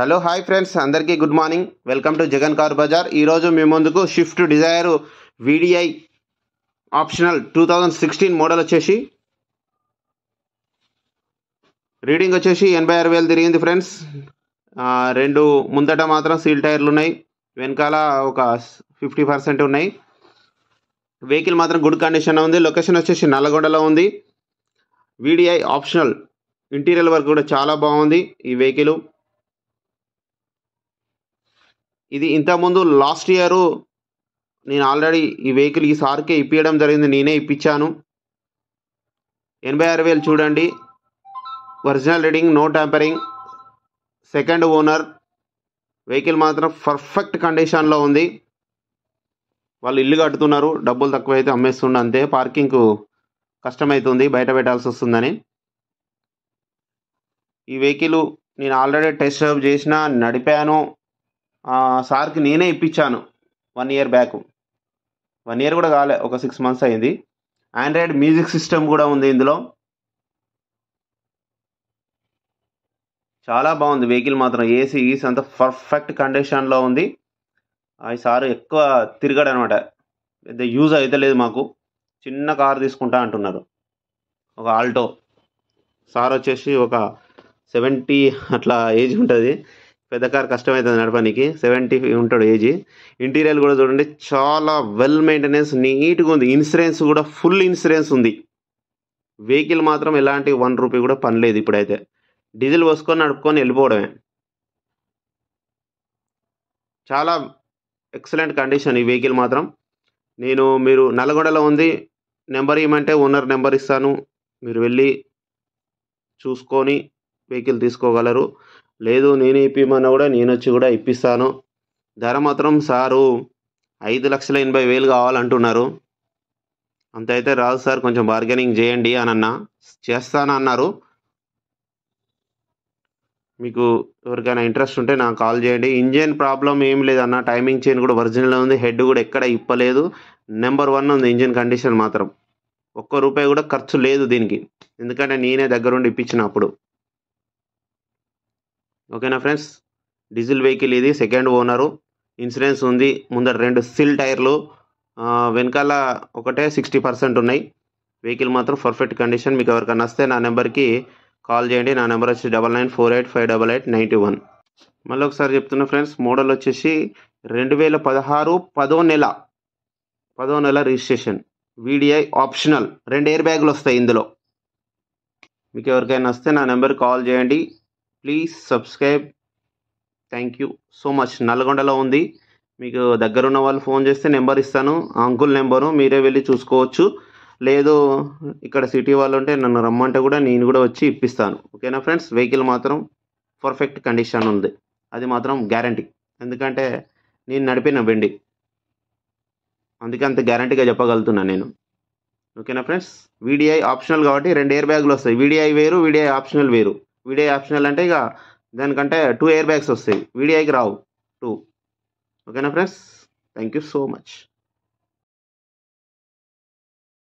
hello hi friends అందరికీ good morning welcome to Jagan car bazaar ఈరోజు మీ ముందుకు Swift Dzire VDI optional two thousand sixteen model వచ్చేసి reading వచ్చేసి ఎనభై ఆరు వేలు తిరిగింది ఫ్రెండ్స్ రెండు ముందట మాత్రం సీల్ టైర్లు ఉన్నాయి వెనకాల ఒక ఫిఫ్టీ పర్సెంట్ ఉన్నాయి వెహికల్ మాత్రం గుడ్ కండిషన్లో ఉంది లొకేషన్ వచ్చేసి నల్లగొండలో ఉంది వీడిఐ ఆప్షనల్ ఇంటీరియర్ వర్క్ కూడా చాలా బాగుంది ఈ వెహికల్ ఇది ఇంతకుముందు లాస్ట్ ఇయరు నేను ఆల్రెడీ ఈ వెహికల్ ఈ సార్కే ఇప్పించడం జరిగింది నేనే ఇప్పించాను ఎనభై ఆరు వేలు చూడండి original reading no tampering second owner vehicle మాత్రం పర్ఫెక్ట్ కండిషన్లో ఉంది వాళ్ళు ఇల్లు కడుతున్నారు డబ్బులు తక్కువ అయితే అమ్మేస్తుండే అంతే పార్కింగ్కు కష్టమవుతుంది బయట పెట్టాల్సి వస్తుందని ఈ వెహికల్ నేను ఆల్రెడీ టెస్ట్ డ్రైవ్ చేసిన నడిపాను సార్కి నేనే ఇప్పించాను one year back one year కూడా కాలే ఒక సిక్స్ మంత్స్ అయింది ఆండ్రాయిడ్ మ్యూజిక్ సిస్టమ్ కూడా ఉంది ఇందులో చాలా బాగుంది వెహికల్ మాత్రం ఏసీ ఈసీ అంతా పర్ఫెక్ట్ కండిషన్లో ఉంది ఈ సార్ ఎక్కువ తిరగడు అనమాట పెద్ద యూజ్ అయితే లేదు మాకు చిన్న కార్ తీసుకుంటా అంటున్నారు ఒక ఆల్టో సార్ వచ్చేసి ఒక సెవెంటీ అట్లా ఏజ్ ఉంటుంది పెద్ద కార్ కష్టమవుతుంది నడపడానికి సెవెంటీ ఉంటాడు ఏజీ ఇంటీరియర్ కూడా చూడండి చాలా వెల్ మెయింటెనెన్స్ నీట్గా ఉంది ఇన్సూరెన్స్ కూడా ఫుల్ ఇన్సూరెన్స్ ఉంది వెహికల్ మాత్రం ఎలాంటి వన్ రూపీ కూడా పనిలేదు ఇప్పుడైతే డీజిల్ పోసుకొని నడుపుకొని వెళ్ళిపోవడమే చాలా ఎక్సలెంట్ కండిషన్ ఈ వెహికల్ మాత్రం నేను మీరు నల్గొండలో ఉంది నెంబర్ ఇవ్వమంటే ఓనర్ నెంబర్ ఇస్తాను మీరు వెళ్ళి చూసుకొని వెహికల్ తీసుకోగలరు లేదు నేను ఇప్పిమన్నా కూడా నేను వచ్చి కూడా ఇప్పిస్తాను ధర మాత్రం సారు ఐదు లక్షల ఎనభై వేలు కావాలంటున్నారు అంత అయితే రాదు సార్ కొంచెం బార్గెనింగ్ చేయండి అని అన్న చేస్తానన్నారు మీకు ఎవరికైనా ఇంట్రెస్ట్ ఉంటే నాకు కాల్ చేయండి ఇంజిన్ ప్రాబ్లం ఏం లేదన్న టైమింగ్ చైన్ కూడా ఒరిజినల్ ఉంది హెడ్ కూడా ఎక్కడ ఇప్పలేదు నెంబర్ వన్ ఉంది ఇంజిన్ కండిషన్ మాత్రం ఒక్క రూపాయి కూడా ఖర్చు లేదు దీనికి ఎందుకంటే నేనే దగ్గరుండి ఇప్పించినప్పుడు ఓకేనా ఫ్రెండ్స్ డీజిల్ వెహికల్ ఇది సెకండ్ ఓనరు ఇన్సూరెన్స్ ఉంది ముందర రెండు సిల్ టైర్లు వెనకాల ఒకటే సిక్స్టీ పర్సెంట్ ఉన్నాయి వెహికల్ మాత్రం పర్ఫెక్ట్ కండిషన్ మీకు ఎవరికైనా వస్తే నా నెంబర్కి కాల్ చేయండి నా నెంబర్ వచ్చి double nine four eight five double eight ninety one మళ్ళీ ఒకసారి చెప్తున్నా ఫ్రెండ్స్ మోడల్ వచ్చేసి రెండు వేల పదహారు పదో నెల పదో నెల రిజిస్ట్రేషన్ వీడిఐ ఆప్షనల్ రెండు ఎయిర్ బ్యాగులు వస్తాయి ఇందులో మీకు ఎవరికైనా వస్తే నా నెంబర్ కాల్ చేయండి please subscribe thank you so much నల్గొండలో ఉంది మీకు దగ్గరున్న వాళ్ళు ఫోన్ చేస్తే నెంబర్ ఇస్తాను అంకుల్ నెంబరు మీరే వెళ్ళి చూసుకోవచ్చు లేదు ఇక్కడ సిటీ వాళ్ళు ఉంటే నన్ను రమ్మంటే కూడా నేను కూడా వచ్చి ఇప్పిస్తాను ఓకేనా ఫ్రెండ్స్ వెహికల్ మాత్రం పర్ఫెక్ట్ కండిషన్ ఉంది అది మాత్రం గ్యారంటీ ఎందుకంటే నేను నడిపిన బండి అందుకే అంత గ్యారంటీగా చెప్పగలుగుతున్నాను నేను ఓకేనా ఫ్రెండ్స్ వీడిఐ ఆప్షనల్ కాబట్టి రెండు ఎయిర్ బ్యాగులు వస్తాయి వీడిఐ వేరు వీడిఐ ఆప్షనల్ వేరు వీడిఐ ఆప్షనల్ అంటే ఇక దానికంటే టూ ఎయిర్ బ్యాగ్స్ వస్తాయి వీడిఐకి రావు టూ ఓకేనా friends thank you so much